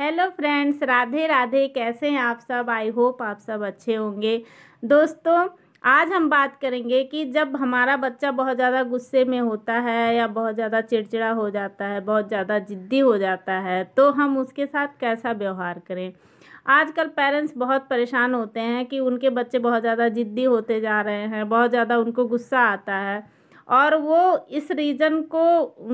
hello friends Radhe Radhe कैसे हैं आप सब आई होप आप सब अच्छे होंगे दोस्तों आज हम बात करेंगे कि जब हमारा बच्चा बहुत ज़्यादा गुस्से में होता है या बहुत ज़्यादा चिड़चिड़ा हो जाता है बहुत ज़्यादा ज़िद्दी हो जाता है तो हम उसके साथ कैसा व्यवहार करें आजकल पेरेंट्स बहुत परेशान होते हैं कि उनके बच्चे बहुत ज़्यादा ज़िद्दी होते जा रहे हैं बहुत ज़्यादा उनको गुस्सा आता है और वो इस रीज़न को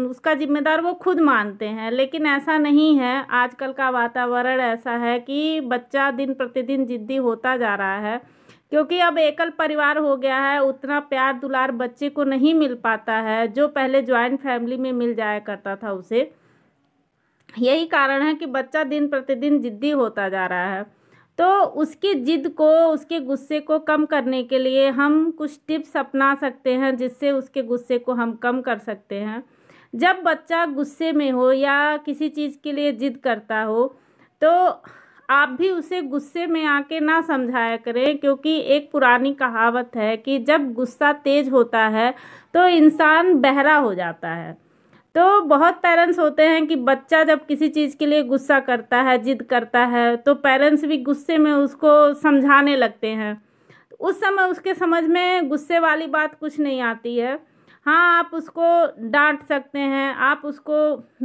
उसका जिम्मेदार वो खुद मानते हैं लेकिन ऐसा नहीं है आजकल का वातावरण ऐसा है कि बच्चा दिन प्रतिदिन ज़िद्दी होता जा रहा है क्योंकि अब एकल परिवार हो गया है उतना प्यार दुलार बच्चे को नहीं मिल पाता है जो पहले ज्वाइंट फैमिली में मिल जाया करता था उसे यही कारण है कि बच्चा दिन प्रतिदिन ज़िद्दी होता जा रहा है तो उसकी ज़िद को उसके गुस्से को कम करने के लिए हम कुछ टिप्स अपना सकते हैं जिससे उसके गुस्से को हम कम कर सकते हैं जब बच्चा गुस्से में हो या किसी चीज़ के लिए ज़िद करता हो तो आप भी उसे गुस्से में आके ना समझाया करें क्योंकि एक पुरानी कहावत है कि जब गुस्सा तेज़ होता है तो इंसान बहरा हो जाता है तो बहुत पेरेंट्स होते हैं कि बच्चा जब किसी चीज़ के लिए गुस्सा करता है जिद करता है तो पेरेंट्स भी गुस्से में उसको समझाने लगते हैं उस समय उसके समझ में गुस्से वाली बात कुछ नहीं आती है हाँ आप उसको डांट सकते हैं आप उसको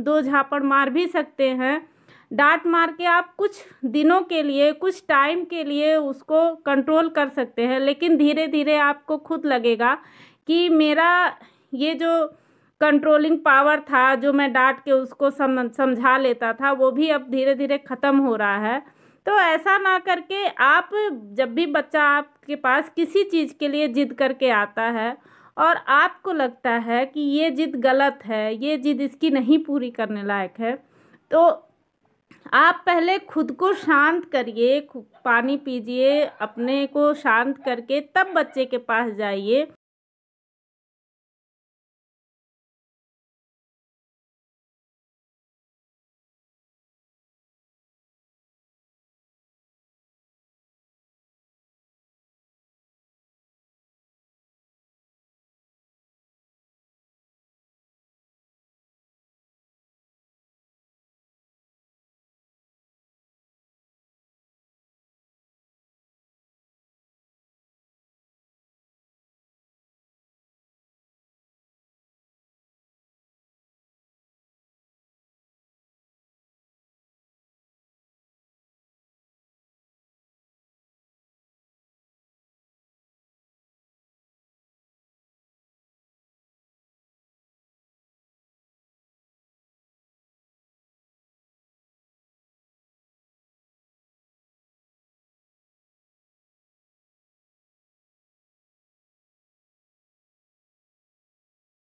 दो झापड़ मार भी सकते हैं डांट मार के आप कुछ दिनों के लिए कुछ टाइम के लिए उसको कंट्रोल कर सकते हैं लेकिन धीरे धीरे आपको खुद लगेगा कि मेरा ये जो कंट्रोलिंग पावर था जो मैं डांट के उसको सम समझा लेता था वो भी अब धीरे धीरे ख़त्म हो रहा है तो ऐसा ना करके आप जब भी बच्चा आपके पास किसी चीज़ के लिए जिद करके आता है और आपको लगता है कि ये जिद गलत है ये जिद इसकी नहीं पूरी करने लायक है तो आप पहले खुद को शांत करिए पानी पीजिए अपने को शांत करके तब बच्चे के पास जाइए